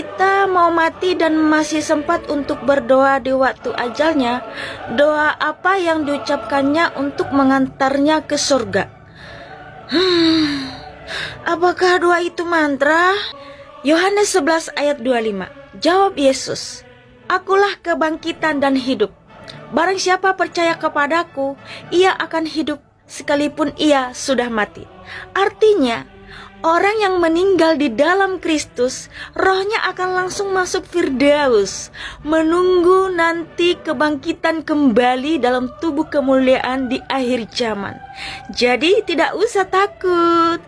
kita mau mati dan masih sempat untuk berdoa di waktu ajalnya, doa apa yang diucapkannya untuk mengantarnya ke surga? Hmm, apakah doa itu mantra? Yohanes 11 ayat 25. Jawab Yesus, "Akulah kebangkitan dan hidup. Barang siapa percaya kepadaku, ia akan hidup sekalipun ia sudah mati." Artinya, Orang yang meninggal di dalam Kristus, rohnya akan langsung masuk Firdaus, menunggu nanti kebangkitan kembali dalam tubuh kemuliaan di akhir zaman. Jadi, tidak usah takut,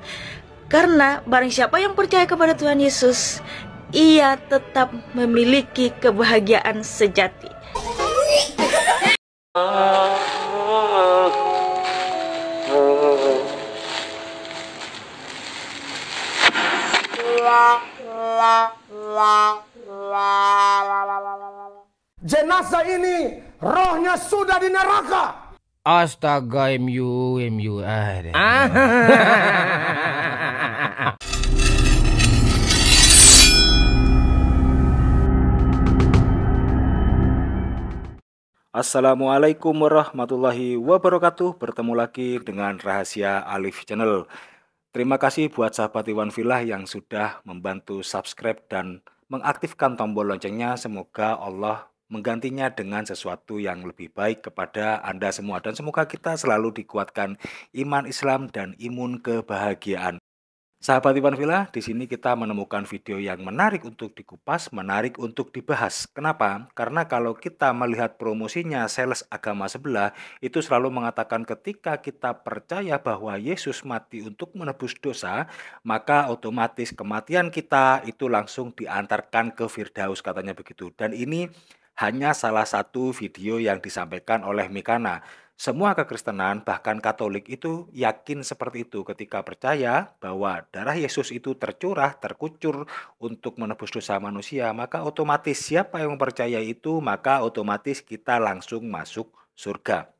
karena barang siapa yang percaya kepada Tuhan Yesus, ia tetap memiliki kebahagiaan sejati. jenazah ini rohnya sudah di neraka. Astaga MU, MU. Ah. Assalamualaikum warahmatullahi wabarakatuh. Bertemu lagi dengan Rahasia Alif Channel. Terima kasih buat sahabat Iwan Villa yang sudah membantu subscribe dan mengaktifkan tombol loncengnya. Semoga Allah menggantinya dengan sesuatu yang lebih baik kepada Anda semua dan semoga kita selalu dikuatkan iman Islam dan imun kebahagiaan. Sahabat Iwan Villa, di sini kita menemukan video yang menarik untuk dikupas, menarik untuk dibahas. Kenapa? Karena kalau kita melihat promosinya sales agama sebelah, itu selalu mengatakan ketika kita percaya bahwa Yesus mati untuk menebus dosa, maka otomatis kematian kita itu langsung diantarkan ke Firdaus, katanya begitu. Dan ini hanya salah satu video yang disampaikan oleh Mikana. Semua kekristenan, bahkan Katolik itu yakin seperti itu ketika percaya bahwa darah Yesus itu tercurah, terkucur untuk menebus dosa manusia, maka otomatis siapa yang percaya itu, maka otomatis kita langsung masuk surga.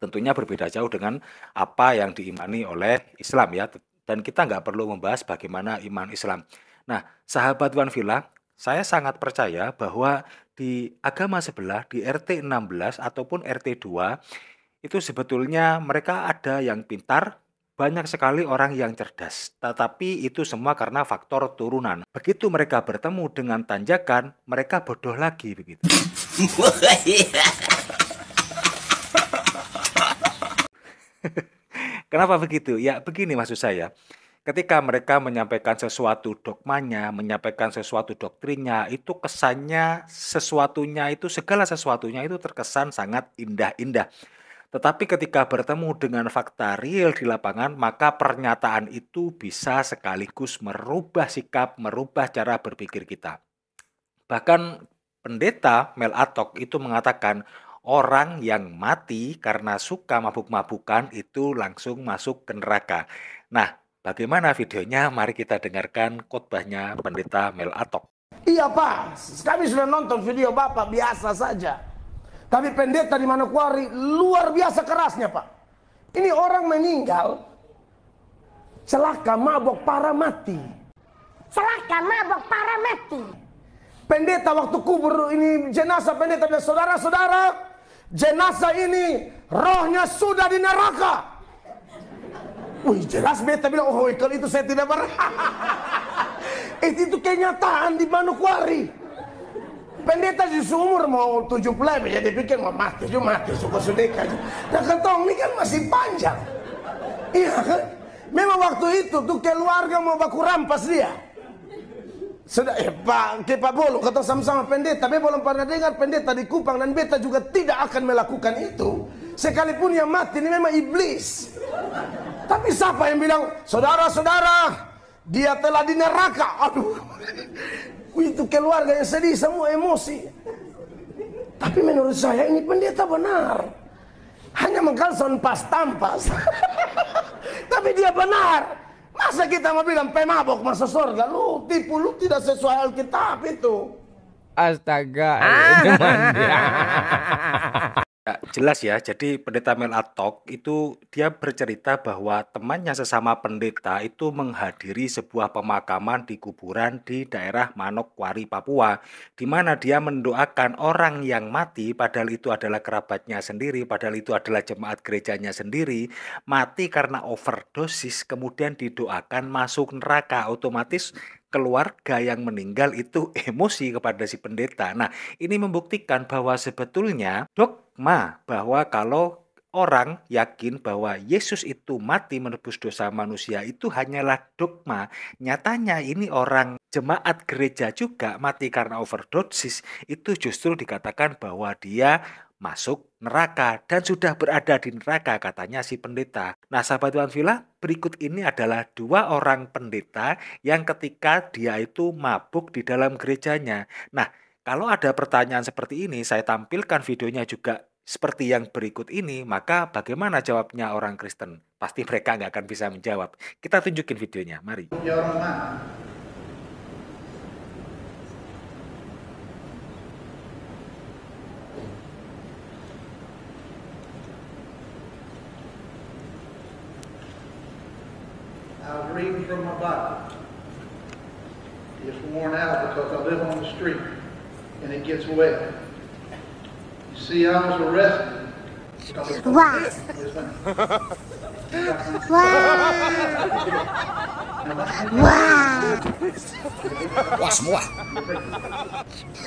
Tentunya berbeda jauh dengan apa yang diimani oleh Islam ya, dan kita nggak perlu membahas bagaimana iman Islam. Nah, sahabat Wanvila, saya sangat percaya bahwa di agama sebelah di RT 16 ataupun RT 2 itu sebetulnya mereka ada yang pintar, banyak sekali orang yang cerdas, tetapi itu semua karena faktor turunan. Begitu mereka bertemu dengan tanjakan, mereka bodoh lagi begitu. Kenapa begitu? Ya begini maksud saya ketika mereka menyampaikan sesuatu dogmanya, menyampaikan sesuatu doktrinnya, itu kesannya sesuatunya itu segala sesuatunya itu terkesan sangat indah-indah. Tetapi ketika bertemu dengan fakta real di lapangan, maka pernyataan itu bisa sekaligus merubah sikap, merubah cara berpikir kita. Bahkan pendeta Mel Atok itu mengatakan, orang yang mati karena suka mabuk-mabukan itu langsung masuk ke neraka. Nah, Bagaimana videonya? Mari kita dengarkan khotbahnya Pendeta Mel Atok. Iya Pak, kami sudah nonton video Bapak biasa saja. Tapi pendeta di Manokwari luar biasa kerasnya Pak. Ini orang meninggal, celaka mabok para mati. Celaka mabok para mati. Pendeta waktu kubur ini jenazah pendeta dan saudara-saudara jenazah ini rohnya sudah di neraka. Wih jelas beta bilang, oh kalau itu saya tidak marah. itu kenyataan di Manokwari. Pendeta di seumur mau tujuh puluh lima ya, jadi pikir mau mati, cuma mati, suka sedekah. Nah ketong ini kan masih panjang. Iya kan? Memang waktu itu tuh keluarga mau baku rampas dia. Sudah, eh, Pak, ke Pak Bolo, kata sama-sama pendeta, tapi belum pernah dengar pendeta di Kupang dan beta juga tidak akan melakukan itu. Sekalipun yang mati ini memang iblis. Tapi siapa yang bilang, saudara-saudara, dia telah di neraka. Aduh, itu keluarga yang sedih, semua emosi. Tapi menurut saya ini pendeta benar. Hanya mengkalson pas tampas. Tapi dia benar. Masa kita mau bilang pemabok masa surga? Lu tipu, lu tidak sesuai Alkitab itu. Astaga, ah. jelas ya. Jadi pendeta Mel Atok itu dia bercerita bahwa temannya sesama pendeta itu menghadiri sebuah pemakaman di kuburan di daerah Manokwari, Papua, di mana dia mendoakan orang yang mati padahal itu adalah kerabatnya sendiri, padahal itu adalah jemaat gerejanya sendiri, mati karena overdosis kemudian didoakan masuk neraka otomatis keluarga yang meninggal itu emosi kepada si pendeta. Nah, ini membuktikan bahwa sebetulnya dogma bahwa kalau orang yakin bahwa Yesus itu mati menebus dosa manusia itu hanyalah dogma. Nyatanya ini orang jemaat gereja juga mati karena overdosis itu justru dikatakan bahwa dia masuk neraka dan sudah berada di neraka katanya si pendeta. Nah sahabat Tuhan Villa berikut ini adalah dua orang pendeta yang ketika dia itu mabuk di dalam gerejanya. Nah kalau ada pertanyaan seperti ini saya tampilkan videonya juga seperti yang berikut ini maka bagaimana jawabnya orang Kristen? Pasti mereka nggak akan bisa menjawab. Kita tunjukin videonya, mari. Ya orang mana? I was reading from my Bible. It's worn out because I live on the street and it gets wet. You see, I was arrested. Wow. Wow. watch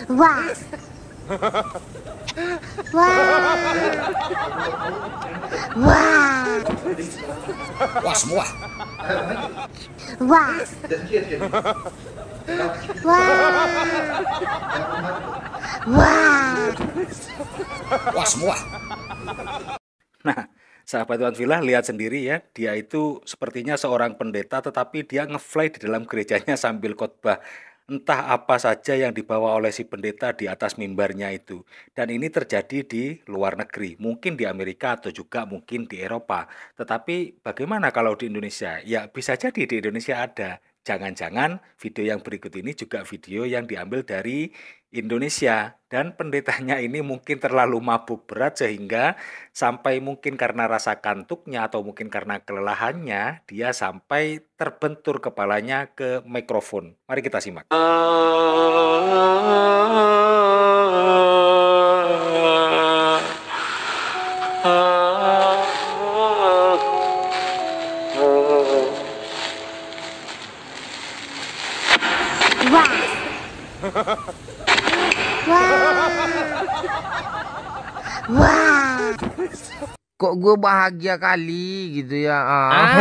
Wow. Wow. Wow. Wah semua. Wah. Wah. Wah. Wah semua. Nah, sahabat Tuan Villa lihat sendiri ya, dia itu sepertinya seorang pendeta tetapi dia ngefly di dalam gerejanya sambil khotbah entah apa saja yang dibawa oleh si pendeta di atas mimbarnya itu. Dan ini terjadi di luar negeri, mungkin di Amerika atau juga mungkin di Eropa. Tetapi bagaimana kalau di Indonesia? Ya bisa jadi di Indonesia ada, Jangan-jangan video yang berikut ini juga video yang diambil dari Indonesia dan pendetanya ini mungkin terlalu mabuk berat sehingga sampai mungkin karena rasa kantuknya atau mungkin karena kelelahannya dia sampai terbentur kepalanya ke mikrofon. Mari kita simak. Uh... Wah. Kok gue bahagia kali gitu ya. Ah.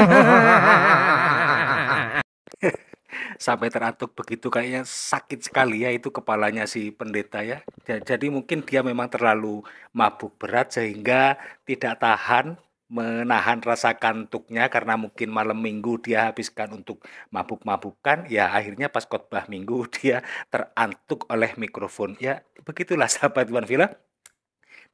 Sampai teratuk begitu kayaknya sakit sekali ya itu kepalanya si pendeta ya. Jadi mungkin dia memang terlalu mabuk berat sehingga tidak tahan menahan rasa kantuknya karena mungkin malam minggu dia habiskan untuk mabuk-mabukan ya akhirnya pas khotbah minggu dia terantuk oleh mikrofon ya begitulah sahabat Iwan Villa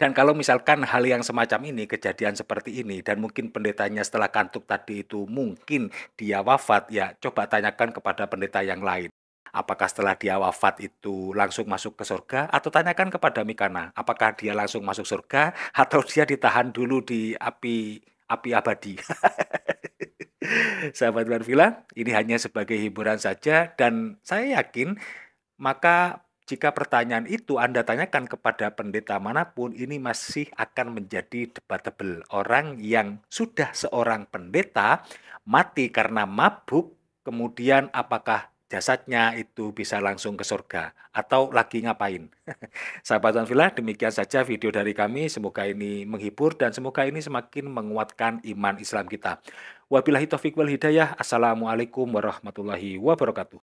dan kalau misalkan hal yang semacam ini, kejadian seperti ini, dan mungkin pendetanya setelah kantuk tadi itu mungkin dia wafat, ya coba tanyakan kepada pendeta yang lain apakah setelah dia wafat itu langsung masuk ke surga atau tanyakan kepada Mikana apakah dia langsung masuk surga atau dia ditahan dulu di api api abadi sahabat Barvila ini hanya sebagai hiburan saja dan saya yakin maka jika pertanyaan itu Anda tanyakan kepada pendeta manapun, ini masih akan menjadi debatable. Orang yang sudah seorang pendeta mati karena mabuk, kemudian apakah jasadnya itu bisa langsung ke surga atau lagi ngapain. Sahabat Anfilah, demikian saja video dari kami. Semoga ini menghibur dan semoga ini semakin menguatkan iman Islam kita. Wabillahi taufiq wal hidayah. Assalamualaikum warahmatullahi wabarakatuh.